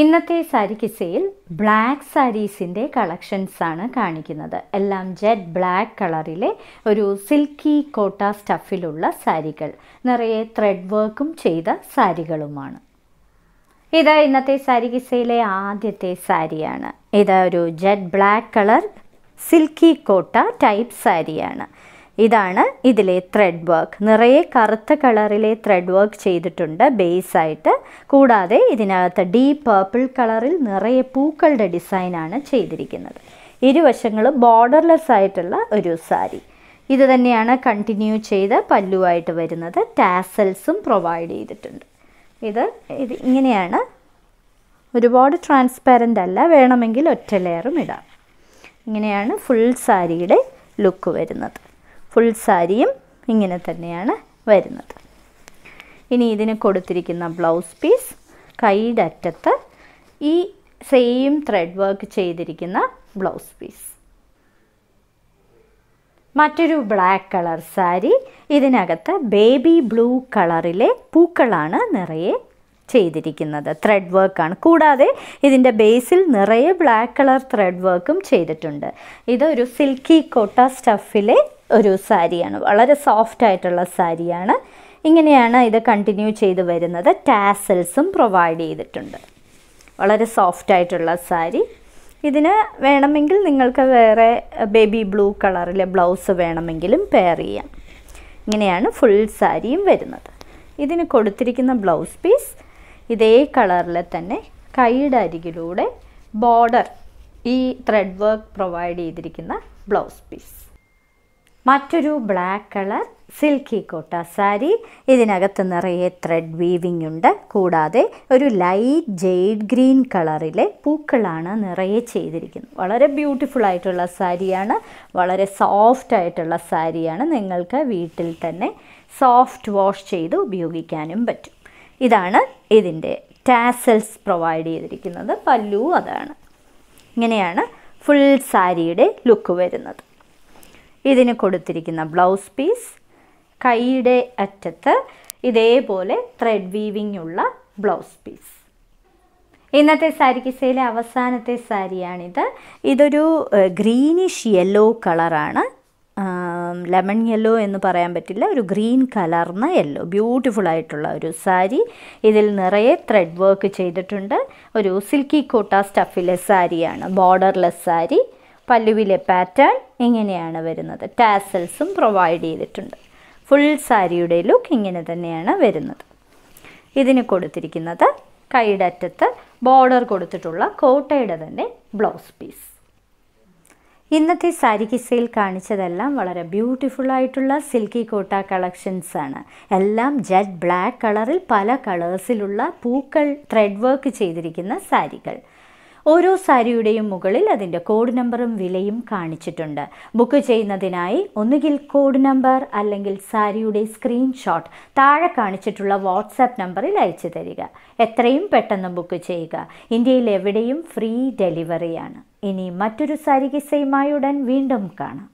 ഇന്നത്തെ സാരി കിസയിൽ ബ്ലാക്ക് സാരീസിൻ്റെ ആണ് കാണിക്കുന്നത് എല്ലാം ജെറ്റ് ബ്ലാക്ക് കളറിലെ ഒരു സിൽക്കി കോട്ട സ്റ്റഫിലുള്ള സാരികൾ നിറയെ ത്രെഡ് വർക്കും ചെയ്ത സാരികളുമാണ് ഇത് ഇന്നത്തെ സാരി കിസയിലെ ആദ്യത്തെ സാരിയാണ് ഇത് ഒരു jet black colour silky Kota type സാരിയാണ് ഇതാണ് ഇതിലെ ത്രെഡ് വർക്ക് നിറയെ കറുത്ത കളറിലെ ത്രെഡ് വർക്ക് ചെയ്തിട്ടുണ്ട് ബേസായിട്ട് കൂടാതെ ഇതിനകത്ത് ഡീപ്പ് പേർപ്പിൾ കളറിൽ നിറയെ പൂക്കളുടെ ഡിസൈനാണ് ചെയ്തിരിക്കുന്നത് ഇരുവശങ്ങളും ബോർഡർലെസ് ആയിട്ടുള്ള ഒരു സാരി ഇത് തന്നെയാണ് കണ്ടിന്യൂ ചെയ്ത് പല്ലുവായിട്ട് വരുന്നത് ടാസൽസും പ്രൊവൈഡ് ചെയ്തിട്ടുണ്ട് ഇത് ഇത് ഇങ്ങനെയാണ് ഒരുപാട് ട്രാൻസ്പാരൻ്റ് അല്ല വേണമെങ്കിൽ ഒറ്റ ലെയറും ഇടാം ഇങ്ങനെയാണ് ഫുൾ സാരിയുടെ ലുക്ക് വരുന്നത് ഫുൾ സാരിയും ഇങ്ങനെ തന്നെയാണ് വരുന്നത് ഇനി ഇതിന് കൊടുത്തിരിക്കുന്ന ബ്ലൗസ് പീസ് കൈയുടെ അറ്റത്ത് ഈ സെയിം ത്രെഡ് വർക്ക് ചെയ്തിരിക്കുന്ന ബ്ലൗസ് പീസ് മറ്റൊരു ബ്ലാക്ക് കളർ സാരി ഇതിനകത്ത് ബേബി ബ്ലൂ കളറിലെ പൂക്കളാണ് നിറയെ ചെയ്തിരിക്കുന്നത് ത്രെഡ് വർക്കാണ് കൂടാതെ ഇതിൻ്റെ ബേസിൽ നിറയെ ബ്ലാക്ക് കളർ ത്രെഡ് വർക്കും ചെയ്തിട്ടുണ്ട് ഇതൊരു സിൽക്കി കോട്ട സ്റ്റഫിലെ ഒരു സാരിയാണ് വളരെ സോഫ്റ്റ് ആയിട്ടുള്ള സാരിയാണ് ഇങ്ങനെയാണ് ഇത് കണ്ടിന്യൂ ചെയ്ത് വരുന്നത് ടാസൽസും പ്രൊവൈഡ് ചെയ്തിട്ടുണ്ട് വളരെ സോഫ്റ്റ് ആയിട്ടുള്ള സാരി ഇതിന് വേണമെങ്കിൽ നിങ്ങൾക്ക് വേറെ ബേബി ബ്ലൂ കളറിലെ ബ്ലൗസ് വേണമെങ്കിലും പെയർ ചെയ്യാം ഇങ്ങനെയാണ് ഫുൾ സാരിയും വരുന്നത് ഇതിന് കൊടുത്തിരിക്കുന്ന ബ്ലൗസ് പീസ് ഇതേ കളറിൽ തന്നെ കൈയുടെ അരികിലൂടെ ബോർഡർ ഈ ത്രെഡ് വർക്ക് പ്രൊവൈഡ് ചെയ്തിരിക്കുന്ന ബ്ലൗസ് പീസ് മറ്റൊരു black colour silky Kota sari ഇതിനകത്ത് നിറയെ ത്രെഡ് വീവിംഗ് ഉണ്ട് കൂടാതെ ഒരു ലൈറ്റ് ജെയ്ഡ് ഗ്രീൻ കളറിലെ പൂക്കളാണ് നിറയെ ചെയ്തിരിക്കുന്നത് വളരെ ബ്യൂട്ടിഫുൾ ആയിട്ടുള്ള സാരിയാണ് വളരെ സോഫ്റ്റ് ആയിട്ടുള്ള സാരിയാണ് നിങ്ങൾക്ക് വീട്ടിൽ തന്നെ സോഫ്റ്റ് വാഷ് ചെയ്ത് ഉപയോഗിക്കാനും പറ്റും ഇതാണ് ഇതിൻ്റെ ടാസൽസ് പ്രൊവൈഡ് ചെയ്തിരിക്കുന്നത് പല്ലു അതാണ് ഇങ്ങനെയാണ് ഫുൾ സാരിയുടെ ലുക്ക് വരുന്നത് ഇതിന് കൊടുത്തിരിക്കുന്ന ബ്ലൗസ് പീസ് കൈയുടെ അറ്റത്ത് ഇതേപോലെ ത്രെഡ് വീവിംഗ് ഉള്ള ബ്ലൗസ് പീസ് ഇന്നത്തെ സാരി കിസയിലെ അവസാനത്തെ സാരിയാണിത് ഇതൊരു ഗ്രീനിഷ് യെല്ലോ കളറാണ് ലെമൺ യെല്ലോ എന്ന് പറയാൻ പറ്റില്ല ഒരു ഗ്രീൻ കലർന്ന യെല്ലോ ബ്യൂട്ടിഫുൾ ആയിട്ടുള്ള ഒരു സാരി ഇതിൽ നിറയെ ത്രെഡ് വർക്ക് ചെയ്തിട്ടുണ്ട് ഒരു സിൽക്കി കോട്ട സ്റ്റഫിലെ സാരിയാണ് ബോർഡർലെസ് സാരി പല്ലുവിലെ പാറ്റേൺ ഇങ്ങനെയാണ് വരുന്നത് ടാസൽസും പ്രൊവൈഡ് ചെയ്തിട്ടുണ്ട് ഫുൾ സാരിയുടെ ലുക്ക് ഇങ്ങനെ തന്നെയാണ് വരുന്നത് ഇതിന് കൊടുത്തിരിക്കുന്നത് കൈയുടെ അറ്റത്ത് ബോർഡർ കൊടുത്തിട്ടുള്ള കോട്ടയുടെ തന്നെ ബ്ലൗസ് പീസ് ഇന്നത്തെ സാരി കിസയിൽ കാണിച്ചതെല്ലാം വളരെ ബ്യൂട്ടിഫുൾ ആയിട്ടുള്ള സിൽക്കി കോട്ട കളക്ഷൻസ് ആണ് എല്ലാം ജെറ്റ് ബ്ലാക്ക് കളറിൽ പല കളേഴ്സിലുള്ള പൂക്കൾ ത്രെഡ് വർക്ക് ചെയ്തിരിക്കുന്ന സാരികൾ ഓരോ സാരിയുടെയും മുകളിൽ അതിൻ്റെ കോഡ് നമ്പറും വിലയും കാണിച്ചിട്ടുണ്ട് ബുക്ക് ചെയ്യുന്നതിനായി ഒന്നുകിൽ കോഡ് നമ്പർ അല്ലെങ്കിൽ സാരിയുടെ സ്ക്രീൻഷോട്ട് താഴെ കാണിച്ചിട്ടുള്ള വാട്സാപ്പ് നമ്പറിൽ അയച്ചു തരിക എത്രയും പെട്ടെന്ന് ബുക്ക് ചെയ്യുക ഇന്ത്യയിൽ എവിടെയും ഫ്രീ ഡെലിവറിയാണ് ഇനി മറ്റൊരു സാരി കിസയുമായി ഉടൻ വീണ്ടും കാണാം